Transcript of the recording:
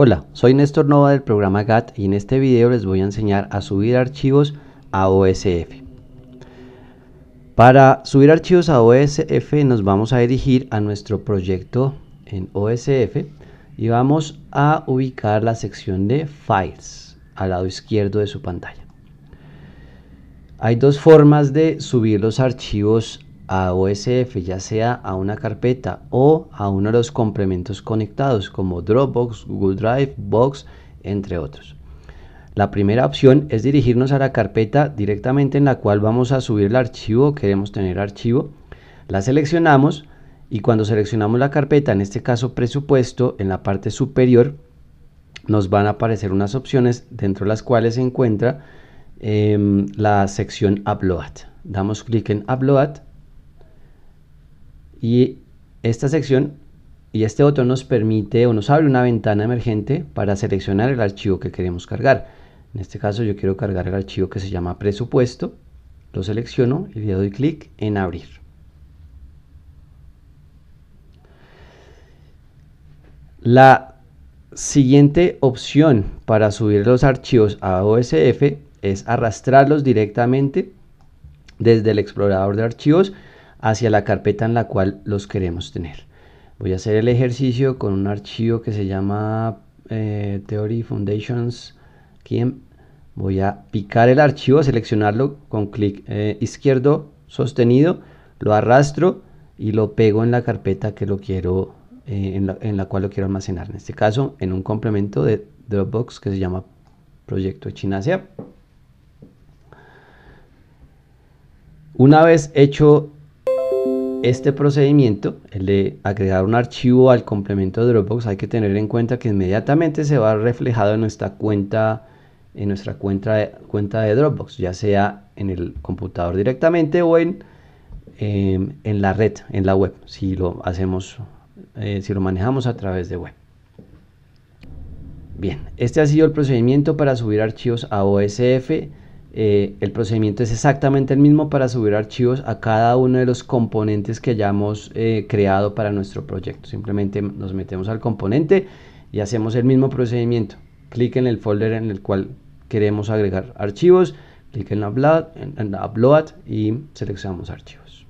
Hola, soy Néstor Nova del programa GAT y en este video les voy a enseñar a subir archivos a OSF. Para subir archivos a OSF nos vamos a dirigir a nuestro proyecto en OSF y vamos a ubicar la sección de Files al lado izquierdo de su pantalla. Hay dos formas de subir los archivos a OSF, ya sea a una carpeta o a uno de los complementos conectados como Dropbox, Google Drive, Box, entre otros. La primera opción es dirigirnos a la carpeta directamente en la cual vamos a subir el archivo, queremos tener archivo. La seleccionamos y cuando seleccionamos la carpeta, en este caso presupuesto, en la parte superior nos van a aparecer unas opciones dentro de las cuales se encuentra em, la sección Upload. Damos clic en Upload y esta sección y este botón nos permite o nos abre una ventana emergente para seleccionar el archivo que queremos cargar. En este caso yo quiero cargar el archivo que se llama presupuesto. Lo selecciono y le doy clic en abrir. La siguiente opción para subir los archivos a OSF es arrastrarlos directamente desde el explorador de archivos hacia la carpeta en la cual los queremos tener. Voy a hacer el ejercicio con un archivo que se llama eh, Theory Foundations. voy a picar el archivo, seleccionarlo con clic eh, izquierdo sostenido, lo arrastro y lo pego en la carpeta que lo quiero, eh, en, la, cual lo quiero almacenar. En este caso, en un complemento de Dropbox que se llama Proyecto Chinasia. Una vez hecho este procedimiento, el de agregar un archivo al complemento de Dropbox, hay que tener en cuenta que inmediatamente se va reflejado en nuestra cuenta en nuestra cuenta de, cuenta de Dropbox, ya sea en el computador directamente o en, em, en la red, en la web, si lo hacemos, eh, si lo manejamos a través de web. Bien, este ha sido el procedimiento para subir archivos a OSF eh, el procedimiento es exactamente el mismo para subir archivos a cada uno de los componentes que hayamos eh, creado para nuestro proyecto. Simplemente nos metemos al componente y hacemos el mismo procedimiento. Clic en el folder en el cual queremos agregar archivos, clic en en upload y seleccionamos archivos.